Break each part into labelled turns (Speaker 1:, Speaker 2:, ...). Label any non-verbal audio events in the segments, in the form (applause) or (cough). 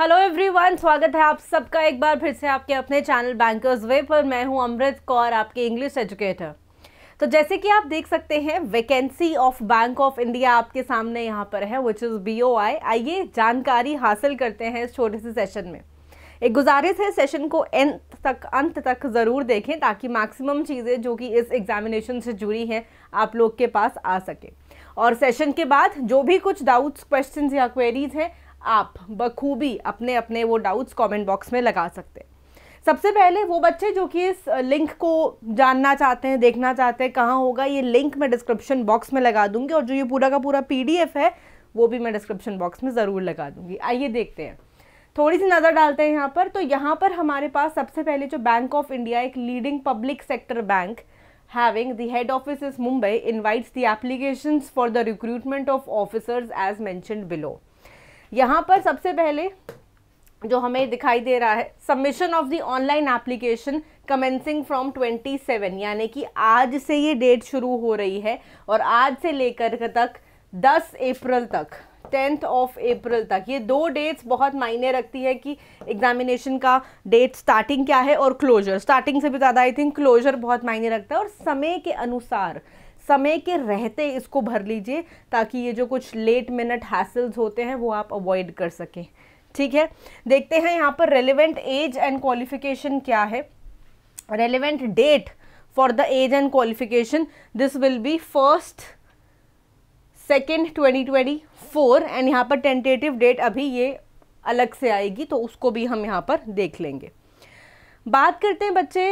Speaker 1: Hello everyone स्वागत है आप सबका एक बार फिर से आपके अपने चैनल बैंकर्स वे पर मैं हूं अमृत कौर आपके इंग्लिश एजुकेटर तो जैसे कि आप देख सकते हैं vacancy of bank of India आपके सामने यहां पर है विच इज़ बी आइए जानकारी हासिल करते हैं इस छोटे से सेशन में एक गुजारिश है सेशन को एंड तक अंत तक ज़रूर देखें ताकि मैक्सिमम चीज़ें जो कि इस एग्जामिनेशन से जुड़ी हैं आप लोग के पास आ सके और सेशन के बाद जो भी कुछ डाउट्स क्वेश्चंस या क्वेरीज हैं आप बखूबी अपने अपने वो डाउट्स कमेंट बॉक्स में लगा सकते हैं सबसे पहले वो बच्चे जो कि इस लिंक को जानना चाहते हैं देखना चाहते हैं कहाँ होगा ये लिंक मैं डिस्क्रिप्शन बॉक्स में लगा दूंगी और जो ये पूरा का पूरा पी है वो भी मैं डिस्क्रिप्शन बॉक्स में ज़रूर लगा दूंगी आइए देखते हैं थोड़ी सी नज़र डालते हैं यहाँ पर तो यहाँ पर हमारे पास सबसे पहले जो बैंक ऑफ इंडिया एक leading public sector bank having the head office Mumbai invites the applications for the recruitment of officers as mentioned below यहाँ पर सबसे पहले जो हमें दिखाई दे रहा है submission of the online application commencing from 27 यानी कि आज से ये डेट शुरू हो रही है और आज से लेकर तक 10 अप्रैल तक टेंथ ऑफ अप्रैल तक ये दो डेट्स बहुत मायने रखती है कि एग्जामिनेशन का डेट स्टार्टिंग क्या है और क्लोजर स्टार्टिंग से भी ज़्यादा आई थिंक क्लोजर बहुत मायने रखता है और समय के अनुसार समय के रहते इसको भर लीजिए ताकि ये जो कुछ लेट मिनट हैसल्स होते हैं वो आप अवॉइड कर सकें ठीक है देखते हैं यहाँ पर रेलिवेंट एज एंड क्वालिफिकेशन क्या है relevant date for the age and qualification this will be first second twenty twenty four and यहाँ पर टेंटेटिव डेट अभी ये अलग से आएगी तो उसको भी हम यहाँ पर देख लेंगे बात करते हैं बच्चे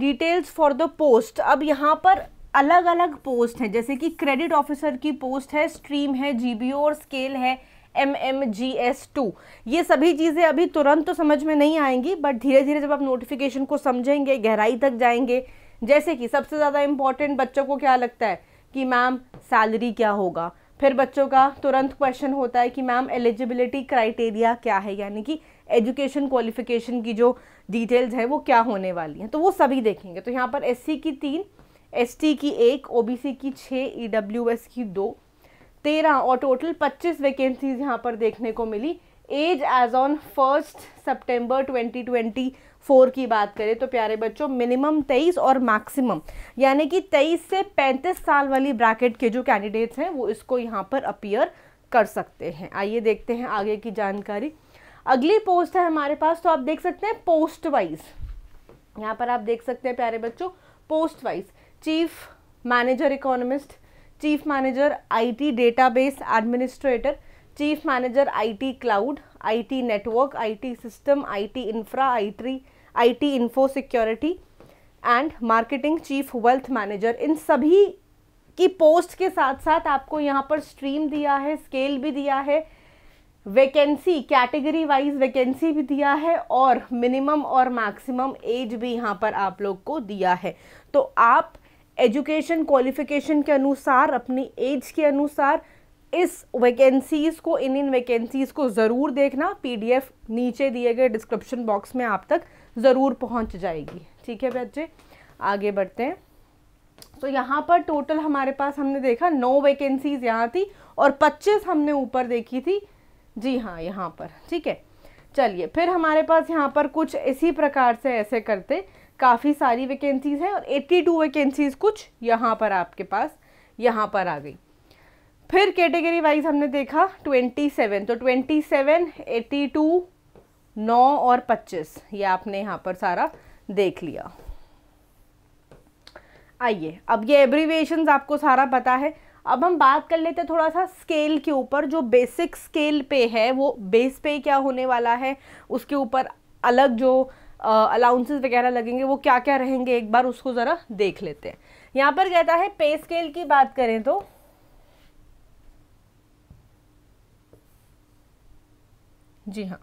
Speaker 1: डिटेल्स फॉर द पोस्ट अब यहाँ पर अलग अलग पोस्ट हैं जैसे कि क्रेडिट ऑफिसर की पोस्ट है स्ट्रीम है जीबीओ और स्केल है M M G S two ये सभी चीज़ें अभी तुरंत तो समझ में नहीं आएंगी बट धीरे धीरे जब आप नोटिफिकेशन को समझेंगे गहराई तक जाएंगे जैसे कि सबसे ज़्यादा इम्पॉर्टेंट बच्चों को क्या लगता है कि मैम सैलरी क्या होगा फिर बच्चों का तुरंत क्वेश्चन होता है कि मैम एलिजिबिलिटी क्राइटेरिया क्या है यानी कि एजुकेशन क्वालिफिकेशन की जो डिटेल्स है वो क्या होने वाली हैं तो वो सभी देखेंगे तो यहाँ पर एस की तीन एसटी की एक ओबीसी की छः ईडब्ल्यूएस e की दो तेरह और टोटल पच्चीस वैकेंसीज यहाँ पर देखने को मिली एज एज ऑन फर्स्ट सितंबर 2024 की बात करें तो प्यारे बच्चों मिनिमम 23 और मैक्सिमम यानी कि 23 से 35 साल वाली ब्रैकेट के जो कैंडिडेट्स हैं वो इसको यहाँ पर अपीयर कर सकते हैं आइए देखते हैं आगे की जानकारी अगली पोस्ट है हमारे पास तो आप देख सकते हैं पोस्ट वाइज यहाँ पर आप देख सकते हैं प्यारे बच्चों post wise chief manager economist chief manager IT database administrator chief manager IT cloud IT network IT system IT infra IT IT info security and marketing chief wealth manager इन सभी की पोस्ट के साथ साथ आपको यहाँ पर स्ट्रीम दिया है स्केल भी दिया है वैकेंसी कैटेगरी वाइज वैकेंसी भी दिया है और मिनिमम और मैक्सिमम एज भी यहाँ पर आप लोग को दिया है तो आप एजुकेशन क्वालिफिकेशन के अनुसार अपनी एज के अनुसार इस वैकेंसीज़ को इन इन वैकेंसीज़ को ज़रूर देखना पीडीएफ नीचे दिए गए डिस्क्रिप्शन बॉक्स में आप तक ज़रूर पहुंच जाएगी ठीक है बच्चे आगे बढ़ते हैं तो यहाँ पर टोटल हमारे पास हमने देखा नौ वैकेंसीज़ यहाँ थी और 25 हमने ऊपर देखी थी जी हाँ यहाँ पर ठीक है चलिए फिर हमारे पास यहाँ पर कुछ इसी प्रकार से ऐसे करते काफ़ी सारी वैकेंसीज़ हैं और 82 वैकेंसीज़ कुछ यहाँ पर आपके पास यहाँ पर आ गई फिर कैटेगरी वाइज हमने देखा 27 तो 27, 82, 9 और 25 ये आपने यहाँ पर सारा देख लिया आइए अब ये एब्रीवेशन आपको सारा पता है अब हम बात कर लेते हैं थोड़ा सा स्केल के ऊपर जो बेसिक स्केल पे है वो बेस पे क्या होने वाला है उसके ऊपर अलग जो अलाउंसेस वगैरह लगेंगे वो क्या क्या रहेंगे एक बार उसको ज़रा देख लेते हैं यहाँ पर कहता है पे स्केल की बात करें तो जी हाँ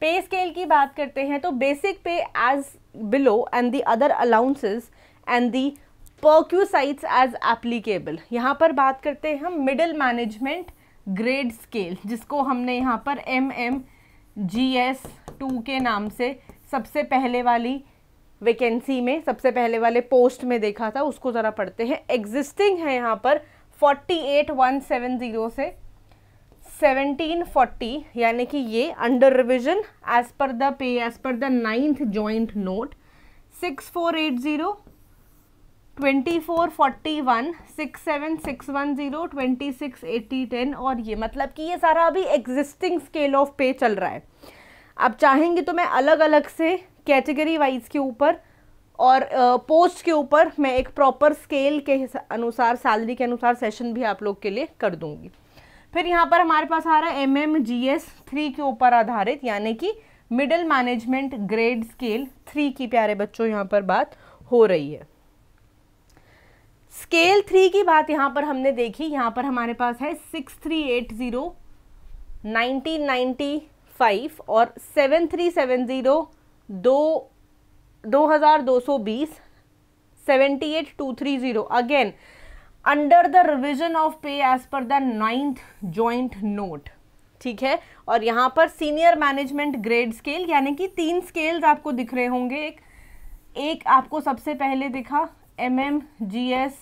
Speaker 1: पे स्केल की बात करते हैं तो basic pay as below and the other allowances and the perquisites as applicable यहाँ पर बात करते हैं हम मिडिल मैनेजमेंट ग्रेड स्केल जिसको हमने यहाँ पर M M G S two के नाम से सबसे पहले वाली वैकेंसी में सबसे पहले वाले पोस्ट में देखा था उसको ज़रा पढ़ते हैं एग्जिस्टिंग है यहाँ पर 48170 से 1740 यानी कि ये under revision as per the pay as per the ninth joint note 6480 2441 67610 2680 10 और ये मतलब कि ये सारा अभी एग्जिस्टिंग स्केल ऑफ पे चल रहा है आप चाहेंगे तो मैं अलग अलग से कैटेगरी वाइज के ऊपर और पोस्ट के ऊपर मैं एक प्रॉपर स्केल के अनुसार सैलरी के अनुसार सेशन भी आप लोग के लिए कर दूंगी फिर यहाँ पर हमारे पास आ रहा है M M G S three के ऊपर आधारित यानी कि middle management grade scale three की प्यारे बच्चों यहाँ पर बात हो रही है स्केल थ्री की बात यहाँ पर हमने देखी यहाँ पर हमारे पास है six three eight zero nineteen ninety five और सेवन थ्री सेवन ज़ीरो दो दो हज़ार दो सौ बीस seventy eight two three zero again under the revision of pay as per the ninth joint note ठीक है और यहाँ पर सीनियर मैनेजमेंट ग्रेड स्केल यानी कि तीन स्केल्स आपको दिख रहे होंगे एक एक आपको सबसे पहले दिखा M M G S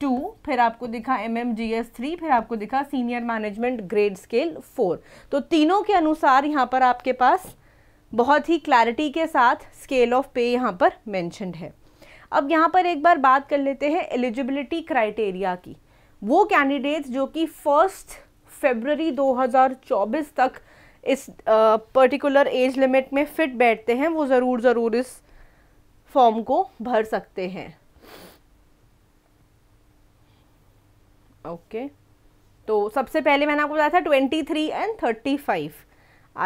Speaker 1: two फिर आपको दिखा M M G S three फिर आपको दिखा senior management grade scale four तो तीनों के अनुसार यहाँ पर आपके पास बहुत ही क्लैरिटी के साथ स्केल ऑफ पे यहाँ पर मैंशनड है अब यहाँ पर एक बार बात कर लेते हैं एलिजिबिलिटी क्राइटेरिया की वो कैंडिडेट्स जो कि फर्स्ट फेबररी 2024 तक इस पर्टिकुलर एज लिमिट में फिट बैठते हैं वो ज़रूर ज़रूर इस फॉर्म को भर सकते हैं ओके तो सबसे पहले मैंने आपको बताया था twenty three and thirty five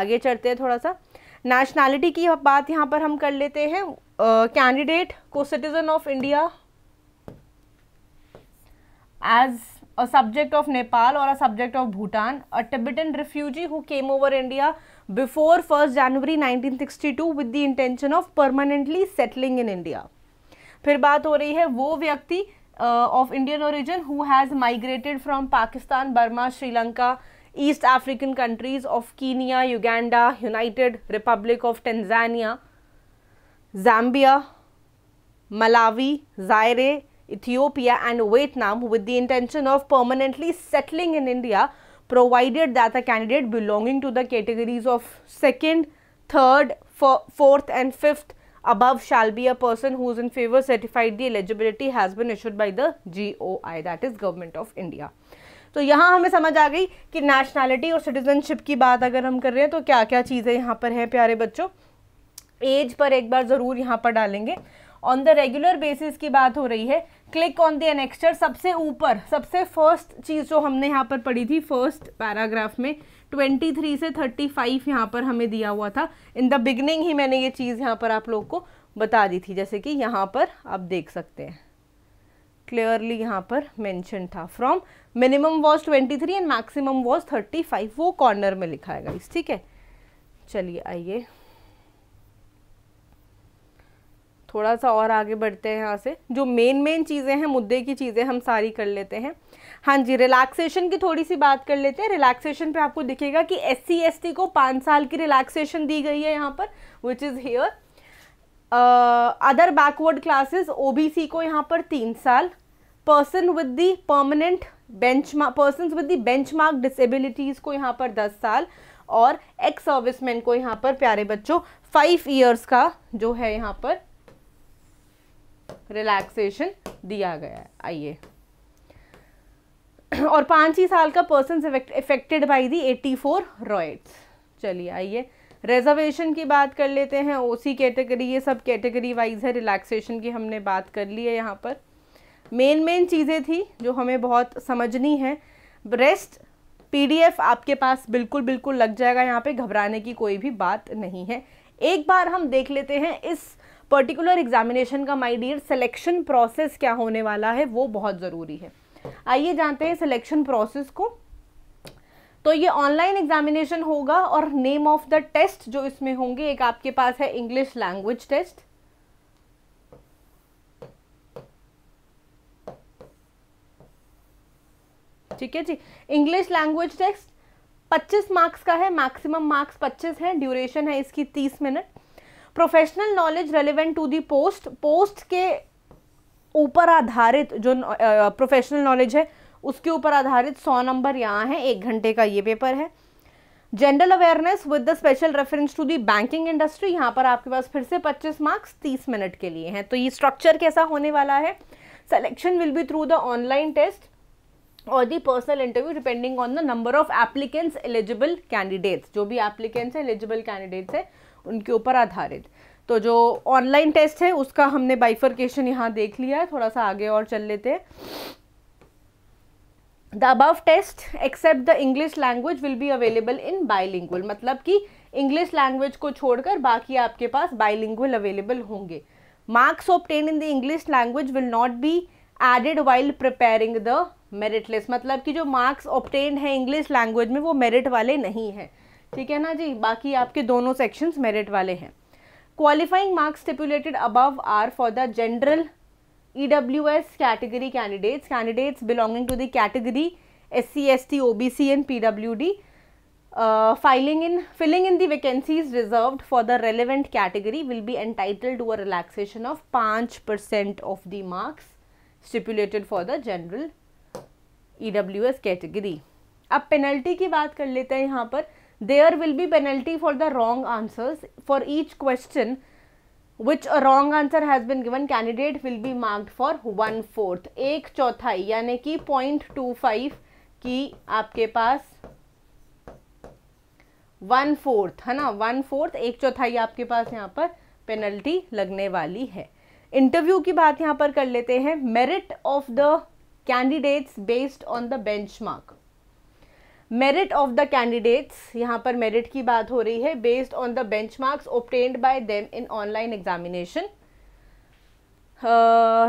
Speaker 1: आगे चढ़ते हैं थोड़ा सा नेशनैलिटी की बात यहाँ पर हम कर लेते हैं कैंडिडेट को citizen of India as a subject of Nepal और a subject of Bhutan a Tibetan refugee who came over India before first January nineteen sixty two with the intention of permanently settling in India फिर बात हो रही है वो व्यक्ति Uh, of Indian origin who has migrated from Pakistan, Burma, Sri Lanka, East African countries of Kenya, Uganda, United Republic of Tanzania, Zambia, Malawi, Zaire, Ethiopia and Vietnam with the intention of permanently settling in India provided that the candidate belonging to the categories of second, third, fourth and fifth above shall be a person who is in favor certified the eligibility has been issued by the GOI that is government of India तो यहाँ हमें समझ आ गई कि nationality और citizenship की बात अगर हम कर रहे हैं तो क्या क्या चीज़ें यहाँ पर हैं प्यारे बच्चों एज पर एक बार ज़रूर यहाँ पर डालेंगे ऑन द रेगुलर बेसिस की बात हो रही है क्लिक ऑन द एनेक्स्चर सबसे ऊपर सबसे फर्स्ट चीज़ जो हमने यहाँ पर पढ़ी थी फर्स्ट पैराग्राफ में ट्वेंटी थ्री से थर्टी फाइव यहाँ पर हमें दिया हुआ था इन द बिगनिंग ही मैंने ये चीज़ यहाँ पर आप लोग को बता दी थी जैसे कि यहाँ पर आप देख सकते हैं क्लियरली यहाँ पर मैंशन था from minimum twenty 23 and maximum thirty 35 वो कॉर्नर में लिखा है गाइस ठीक है चलिए आइए थोड़ा सा और आगे बढ़ते हैं यहाँ से जो मेन मेन चीज़ें हैं मुद्दे की चीज़ें हम सारी कर लेते हैं हाँ जी रिलैक्सेशन की थोड़ी सी बात कर लेते हैं रिलैक्सेशन पे आपको दिखेगा कि एस सी को पाँच साल की रिलैक्सेशन दी गई है यहाँ पर which is here other backward classes OBC को यहाँ पर तीन साल person with the permanent bench person with the benchmark disabilities को यहाँ पर दस साल और एक्स सर्विसमैन को यहाँ पर प्यारे बच्चों फाइव ईयर्स का जो है यहाँ पर रिलैक्सेशन दिया गया है आइए (clears throat) और पाँच ही साल का person affected by the eighty four riots चलिए आइए रिजर्वेशन की बात कर लेते हैं ओसी कैटेगरी ये सब कैटेगरी वाइज है रिलैक्सेशन की हमने बात कर ली है यहाँ पर मेन मेन चीज़ें थी जो हमें बहुत समझनी है रेस्ट पीडीएफ आपके पास बिल्कुल बिल्कुल लग जाएगा यहाँ पे घबराने की कोई भी बात नहीं है एक बार हम देख लेते हैं इस पर्टिकुलर एग्जामिनेशन का माई डियर सिलेक्शन प्रोसेस क्या होने वाला है वो बहुत ज़रूरी है आइए जानते हैं सिलेक्शन प्रोसेस को तो ये ऑनलाइन एग्जामिनेशन होगा और नेम ऑफ द टेस्ट जो इसमें होंगे एक आपके पास है इंग्लिश लैंग्वेज टेस्ट ठीक है जी इंग्लिश लैंग्वेज टेस्ट 25 मार्क्स का है मैक्सिमम मार्क्स 25 है ड्यूरेशन है इसकी 30 minute professional knowledge relevant to the post post के ऊपर आधारित जो प्रोफेशनल नॉलेज है उसके ऊपर आधारित सौ नंबर यहाँ है एक घंटे का ये पेपर है general awareness with the special reference to the banking industry यहाँ पर आपके पास फिर से 25 मार्क्स 30 मिनट के लिए हैं तो ये स्ट्रक्चर कैसा होने वाला है selection will be through the online test और the personal interview depending on the number of applicants eligible candidates जो भी एप्लीकेंट्स हैं एलिजिबल कैंडिडेट्स हैं उनके ऊपर आधारित तो जो ऑनलाइन टेस्ट है उसका हमने बाइफर्केशन यहाँ देख लिया है थोड़ा सा आगे और चल लेते हैं the above test except the English language will be available in bilingual मतलब कि इंग्लिश लैंग्वेज को छोड़कर बाकी आपके पास बाइलिंगुअल अवेलेबल होंगे marks obtain in the English language will not be added while preparing the merit list मतलब कि जो मार्क्स ऑप्टेन है इंग्लिश लैंग्वेज में वो मेरिट वाले नहीं हैं ठीक है ना जी बाकी आपके दोनों सेक्शंस मेरिट वाले हैं qualifying marks stipulated above are for the general EWS category candidates, candidates belonging to the category SC, ST, OBC and PWD uh, filing in, filling in the vacancies reserved for the relevant category will be entitled to a relaxation of 5% of the marks stipulated for the general EWS category. अब penalty की बात कर लेते हैं यहाँ पर there will be penalty for the wrong answers for each question which a wrong answer has been given candidate will be marked for 1/4 ek chauthai yani ki 0.25 ki aapke paas 1/4 hai na 1/4 ek chauthai aapke paas yahan par penalty lagne wali hai interview ki baat yahan par kar lete hain merit of the candidates based on the benchmark merit of the candidates यहाँ पर merit की बात हो रही है based on the benchmarks obtained by them in online examination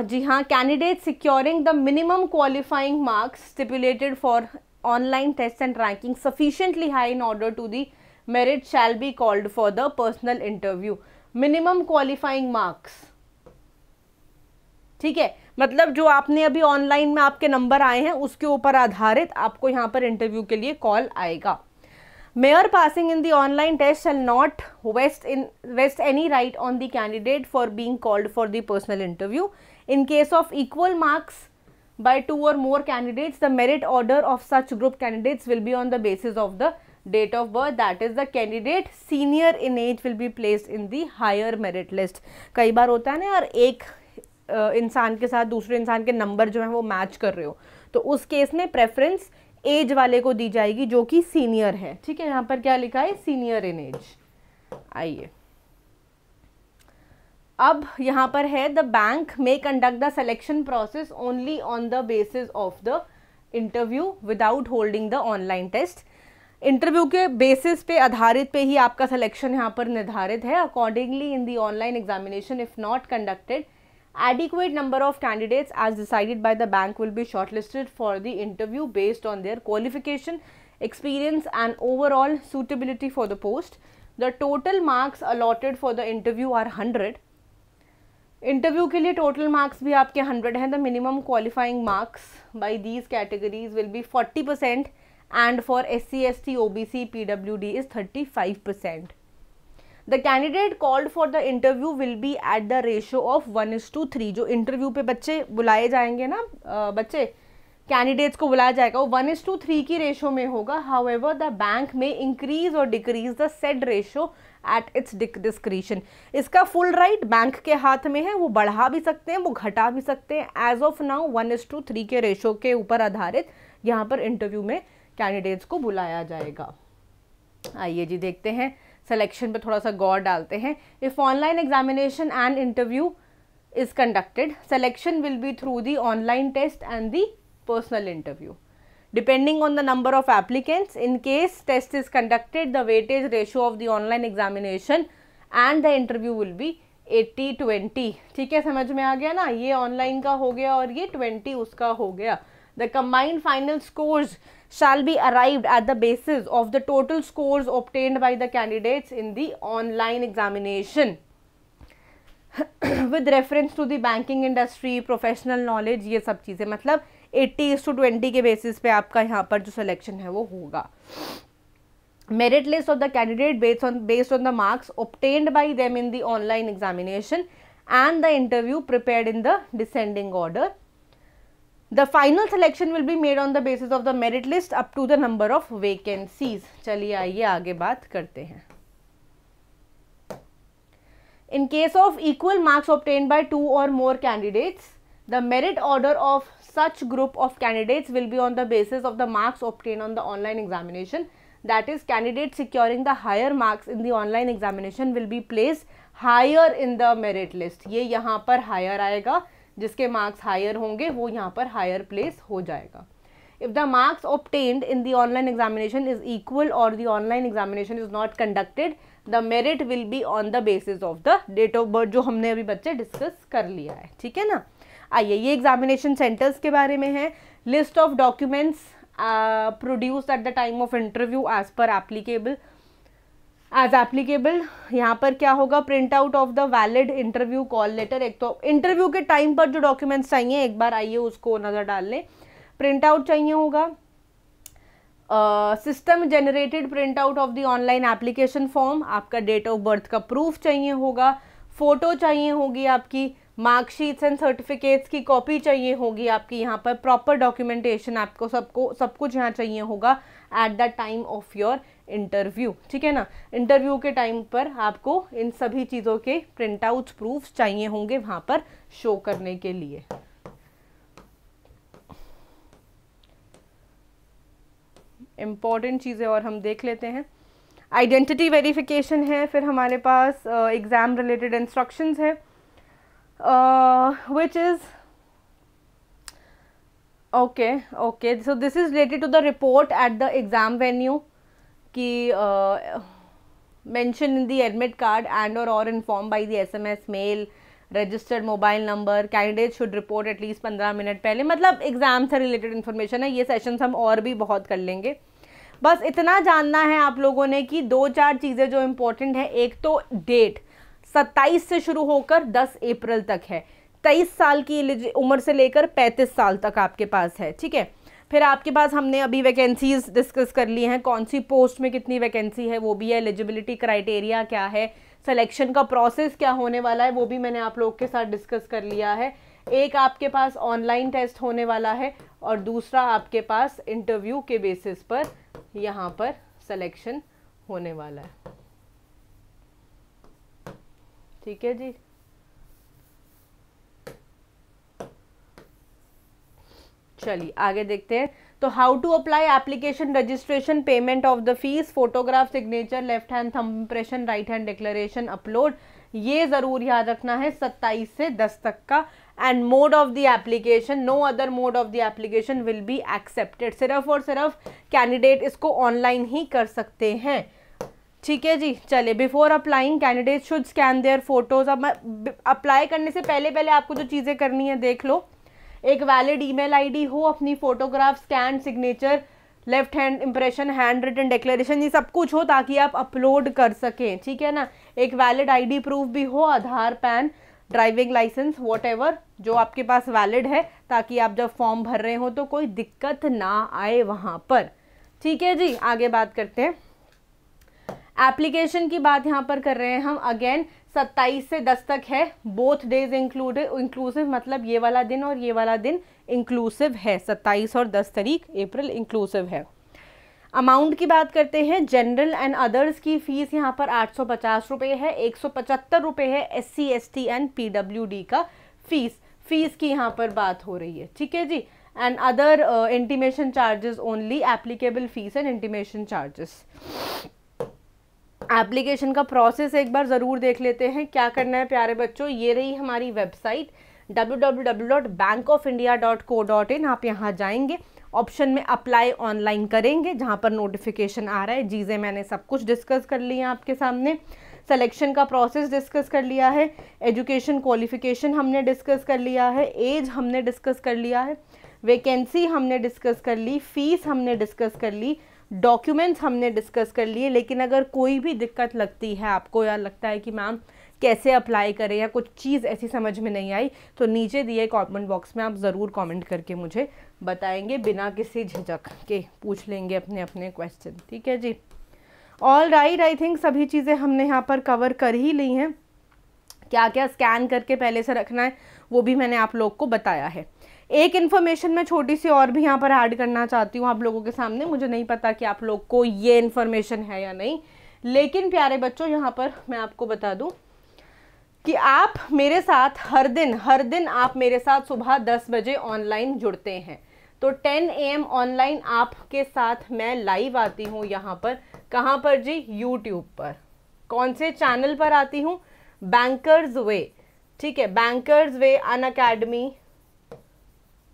Speaker 1: जी हाँ candidate securing the minimum qualifying marks stipulated for online test and ranking sufficiently high in order to the merit shall be called for the personal interview minimum qualifying marks ठीक है मतलब जो आपने अभी online में आपके नंबर आए हैं उसके ऊपर आधारित आपको यहाँ पर इंटरव्यू के लिए कॉल आएगा mere passing in the online test shall not vest in vest any right on the candidate for being called for the personal interview in case of equal marks by two or more candidates the merit order of such group candidates will be on the basis of the date of birth that is the candidate senior in age will be placed in the higher merit list कई बार होता है ना यार एक इंसान के साथ दूसरे इंसान के नंबर जो हैं वो मैच कर रहे हो तो उस केस में प्रेफरेंस एज वाले को दी जाएगी जो कि सीनियर है ठीक है यहाँ पर क्या लिखा है सीनियर इन एज आइए अब यहाँ पर है the bank may conduct the selection process only on the basis of the interview without holding the online test interview के बेसिस पे आधारित पे ही आपका सिलेक्शन यहाँ पर निर्धारित है accordingly in the online examination if not conducted adequate number of candidates as decided by the bank will be shortlisted for the interview based on their qualification, experience and overall suitability for the post. The total marks allotted for the interview are 100. Interview के लिए total marks भी आपके 100 The minimum qualifying marks by these categories will be 40 percent, and for scst obc pwd is 35% the candidate called for the interview will be at the ratio of one is two three जो interview पे बच्चे बुलाए जाएंगे ना बच्चे candidates को बुलाया जाएगा वो वन इज टू थ्री की रेशो में होगा however the bank may increase और decrease the said ratio at its discretion इसका फुल राइट right बैंक के हाथ में है वो बढ़ा भी सकते हैं वो घटा भी सकते हैं as of now one is two three के रेशो के ऊपर आधारित यहाँ पर इंटरव्यू में कैंडिडेट्स को बुलाया जाएगा आइए जी देखते हैं सिलेक्शन पे थोड़ा सा गौर डालते हैं if online examination and interview is conducted selection will be through the online test and the personal interview depending on the number of applicants in case test is conducted the weightage ratio of the online examination and the interview will be eighty twenty ठीक है समझ में आ गया ना ये online का हो गया और ये ट्वेंटी उसका हो गया the combined final scores shall be arrived at the basis of the total scores obtained by the candidates in the online examination. (coughs) With reference to the banking industry professional knowledge, ये सब चीज़ें मतलब 80 to 20 के basis पे आपका यहाँ पर जो selection है वो होगा merit list of the candidate based on based on the marks obtained by them in the online examination and the interview prepared in the descending order The final selection will be made on the basis of the merit list up to the number of vacancies. चलिए आइए आगे बात करते हैं In case of equal marks obtained by two or more candidates, the merit order of such group of candidates will be on the basis of the marks obtained on the online examination. That is, candidate securing the higher marks in the online examination will be placed higher in the merit list. ये यहाँ पर higher आएगा जिसके marks higher होंगे वो यहाँ पर higher place हो जाएगा if the marks obtained in the online examination is equal और the online examination is not conducted the merit will be on the basis of the date of birth जो हमने अभी बच्चे डिस्कस कर लिया है ठीक है ना आइए ये एग्जामिनेशन सेंटर्स के बारे में है list of documents produce at the time of interview as per applicable as applicable यहाँ पर क्या होगा print out of the valid interview call letter एक तो इंटरव्यू के टाइम पर जो डॉक्यूमेंट्स चाहिए एक बार आइए उसको नज़र डाल लें प्रिंट आउट चाहिए होगा system generated print out of the online application form आपका डेट ऑफ बर्थ का प्रूफ चाहिए होगा फ़ोटो चाहिए होगी आपकी मार्कशीट्स एंड सर्टिफिकेट्स की कॉपी चाहिए होगी आपकी यहाँ पर प्रॉपर डॉक्यूमेंटेशन आपको सबको सब कुछ यहाँ चाहिए होगा at the time of your interview ठीक है ना इंटरव्यू के टाइम पर आपको इन सभी चीज़ों के प्रिंट आउट प्रूफ चाहिए होंगे वहाँ पर शो करने के लिए इम्पॉर्टेंट चीज़ें और हम देख लेते हैं आइडेंटिटी वेरिफिकेशन है फिर हमारे पास एग्ज़ाम रिलेटेड इंस्ट्रक्शंस है uh, which is okay okay so this is related to the report at the exam venue कि mentioned in the admit card and और और inform by the S M S mail registered mobile number candidate should report at least पंद्रह minute पहले मतलब exam से related information है ये sessions हम और भी बहुत कर लेंगे बस इतना जानना है आप लोगों ने कि दो चार चीज़ें जो इम्पोर्टेंट हैं एक तो डेट सत्ताईस से शुरू होकर दस अप्रैल तक है तेईस साल की उम्र से लेकर पैंतीस साल तक आपके पास है ठीक है फिर आपके पास हमने अभी वैकेंसीज डिस्कस कर ली हैं कौन सी पोस्ट में कितनी वैकेंसी है वो भी है एलिजिबिलिटी क्राइटेरिया क्या है सिलेक्शन का प्रोसेस क्या होने वाला है वो भी मैंने आप लोग के साथ डिस्कस कर लिया है एक आपके पास ऑनलाइन टेस्ट होने वाला है और दूसरा आपके पास इंटरव्यू के बेसिस पर यहाँ पर सिलेक्शन होने वाला है ठीक है जी चलिए आगे देखते हैं तो how to apply application registration payment of the fees photograph signature left hand thumb impression right hand declaration upload ये ज़रूर याद रखना है सत्ताईस से दस तक का and mode of the application no other mode of the application will be accepted सिर्फ और सिर्फ कैंडिडेट इसको ऑनलाइन ही कर सकते हैं ठीक है जी चले before applying candidate should scan their photos अब अप्लाई करने से पहले पहले आपको जो चीज़ें करनी है देख लो एक वैलिड ईमेल आईडी हो अपनी photograph scan signature left hand impression handwritten declaration ये सब कुछ हो ताकि आप अपलोड कर सकें ठीक है ना एक वैलिड आईडी प्रूफ भी हो Aadhaar PAN driving licence what जो आपके पास वैलिड है ताकि आप जब फॉर्म भर रहे हो तो कोई दिक्कत ना आए वहाँ पर ठीक है जी आगे बात करते हैं एप्लीकेशन की बात यहाँ पर कर रहे हैं हम अगेन सत्ताईस से दस तक है बोथ डेज इंक्लूड इंक्लूसिव मतलब ये वाला दिन और ये वाला दिन इंक्लूसिव है सत्ताईस और दस तारीख अप्रैल इंक्लूसिव है अमाउंट की बात करते हैं जनरल एंड अदर्स की फ़ीस यहाँ पर आठ सौ पचास रुपये है एक सौ पचहत्तर रुपये है S C S T and P W D का फ़ीस फ़ीस की यहाँ पर बात हो रही है ठीक है जी and other intimation charges only applicable fees and intimation charges application का प्रोसेस एक बार ज़रूर देख लेते हैं क्या करना है प्यारे बच्चों ये रही हमारी वेबसाइट www.bankofindia.co.in आप यहाँ जाएंगे ऑप्शन में अप्लाई ऑनलाइन करेंगे जहाँ पर नोटिफिकेशन आ रहा है चीज़ें मैंने सब कुछ डिस्कस कर ली हैं आपके सामने सिलेक्शन का प्रोसेस डिस्कस कर लिया है एजुकेशन क्वालिफिकेशन हमने डिस्कस कर लिया है एज हमने डिस्कस कर लिया है वैकेंसी हमने डिस्कस कर ली फीस हमने डिस्कस कर ली डॉक्यूमेंट्स हमने डिस्कस कर लिए लेकिन अगर कोई भी दिक्कत लगती है आपको या लगता है कि मैम कैसे अप्लाई करें या कुछ चीज़ ऐसी समझ में नहीं आई तो नीचे दिए कॉमेंट बॉक्स में आप ज़रूर कमेंट करके मुझे बताएंगे बिना किसी झिझक के पूछ लेंगे अपने अपने क्वेश्चन ठीक है जी ऑल राइट आई थिंक सभी चीज़ें हमने यहाँ पर कवर कर ही ली हैं क्या क्या स्कैन करके पहले से रखना है वो भी मैंने आप लोग को बताया है एक इन्फॉर्मेशन मैं छोटी सी और भी यहाँ पर ऐड करना चाहती हूँ आप लोगों के सामने मुझे नहीं पता कि आप लोग को ये इन्फॉर्मेशन है या नहीं लेकिन प्यारे बच्चों यहाँ पर मैं आपको बता दूँ कि आप मेरे साथ हर दिन हर दिन आप मेरे साथ सुबह दस बजे ऑनलाइन जुड़ते हैं तो 10 एम ऑनलाइन आपके साथ मैं लाइव आती हूँ यहाँ पर कहाँ पर जी यूट्यूब पर कौन से चैनल पर आती हूँ बैंकर्स वे ठीक है bankers way Unacademy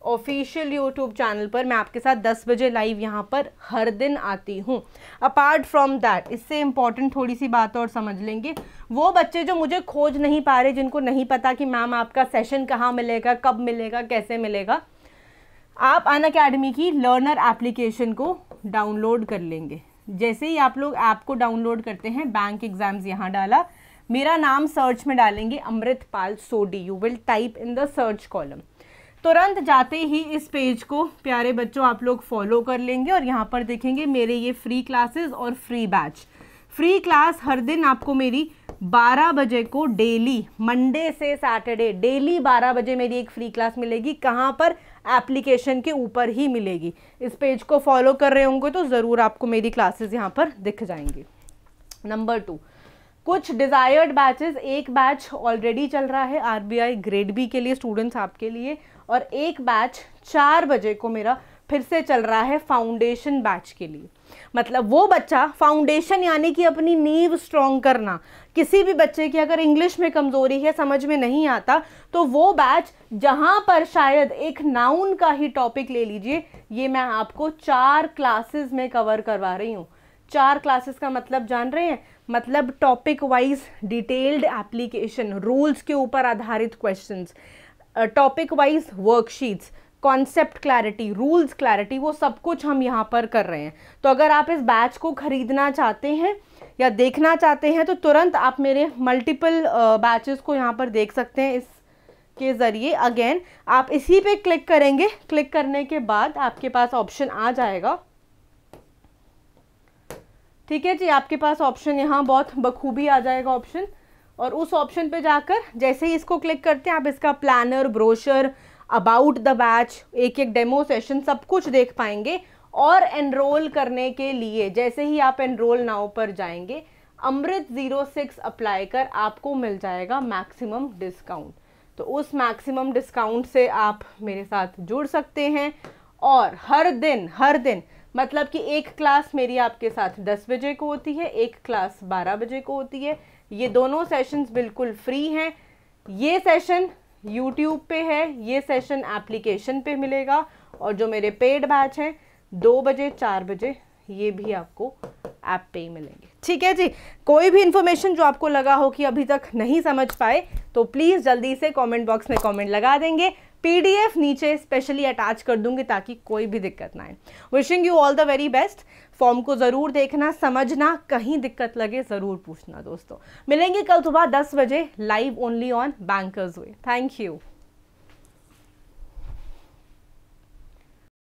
Speaker 1: official YouTube channel पर मैं आपके साथ 10 बजे लाइव यहाँ पर हर दिन आती हूँ अपार्ट फ्रॉम दैट इससे इम्पॉर्टेंट थोड़ी सी बात और समझ लेंगे वो बच्चे जो मुझे खोज नहीं पा रहे जिनको नहीं पता कि मैम आपका सेशन कहाँ मिलेगा कब मिलेगा कैसे मिलेगा आप अन अकेडमी की लर्नर एप्लीकेशन को डाउनलोड कर लेंगे जैसे ही आप लोग ऐप को डाउनलोड करते हैं बैंक एग्जाम्स यहाँ डाला मेरा नाम सर्च में डालेंगे Amritpal Sodhi you will type in the search column तुरंत जाते ही इस पेज को प्यारे बच्चों आप लोग फॉलो कर लेंगे और यहाँ पर देखेंगे मेरे ये फ्री क्लासेस और फ्री बैच फ्री क्लास हर दिन आपको मेरी 12 बजे को डेली मंडे से सैटरडे डेली 12 बजे मेरी एक फ्री क्लास मिलेगी कहाँ पर एप्लीकेशन के ऊपर ही मिलेगी इस पेज को फॉलो कर रहे होंगे तो ज़रूर आपको मेरी क्लासेस यहाँ पर दिख जाएंगी नंबर टू कुछ डिज़ायर्ड बैचेस एक बैच ऑलरेडी चल रहा है आरबीआई ग्रेड बी के लिए स्टूडेंट्स आपके लिए और एक बैच चार बजे को मेरा फिर से चल रहा है फाउंडेशन बैच के लिए मतलब वो बच्चा फाउंडेशन यानी कि अपनी नींव स्ट्रॉन्ग करना किसी भी बच्चे की अगर इंग्लिश में कमज़ोरी है समझ में नहीं आता तो वो बैच जहाँ पर शायद एक नाउन का ही टॉपिक ले लीजिए ये मैं आपको चार क्लासेस में कवर करवा रही हूँ चार क्लासेस का मतलब जान रहे हैं मतलब topic wise detailed application rules के ऊपर आधारित questions topic wise worksheets concept clarity rules clarity वो सब कुछ हम यहाँ पर कर रहे हैं तो अगर आप इस बैच को ख़रीदना चाहते हैं या देखना चाहते हैं तो तुरंत आप मेरे मल्टीपल बैचेस को यहाँ पर देख सकते हैं इस के ज़रिए अगेन आप इसी पे क्लिक करेंगे क्लिक करने के बाद आपके पास ऑप्शन आ जाएगा ठीक है जी आपके पास ऑप्शन यहाँ बहुत बखूबी आ जाएगा ऑप्शन और उस ऑप्शन पे जाकर जैसे ही इसको क्लिक करते हैं आप इसका planner brochure about the batch एक एक डेमो सेशन सब कुछ देख पाएंगे और एनरोल करने के लिए जैसे ही आप एनरोल नाव पर जाएंगे अमृत ज़ीरो सिक्स अप्लाई कर आपको मिल जाएगा मैक्सिमम डिस्काउंट तो उस मैक्सिमम डिस्काउंट से आप मेरे साथ जुड़ सकते हैं और हर दिन हर दिन मतलब कि एक क्लास मेरी आपके साथ दस बजे को होती है एक क्लास बारह बजे को होती है ये दोनों सेशंस बिल्कुल फ्री हैं ये सेशन यूट्यूब पे है ये सेशन एप्लीकेशन पे मिलेगा और जो मेरे पेड बैच हैं दो बजे चार बजे ये भी आपको ऐप पे ही मिलेंगे ठीक है जी कोई भी इन्फॉर्मेशन जो आपको लगा हो कि अभी तक नहीं समझ पाए तो प्लीज़ जल्दी से कमेंट बॉक्स में कमेंट लगा देंगे पीडीएफ नीचे स्पेशली अटैच कर दूंगी ताकि कोई भी दिक्कत ना आए wishing you all the very best form को ज़रूर देखना समझना कहीं दिक्कत लगे ज़रूर पूछना दोस्तों मिलेंगे कल सुबह दस बजे live only on bankers way thank you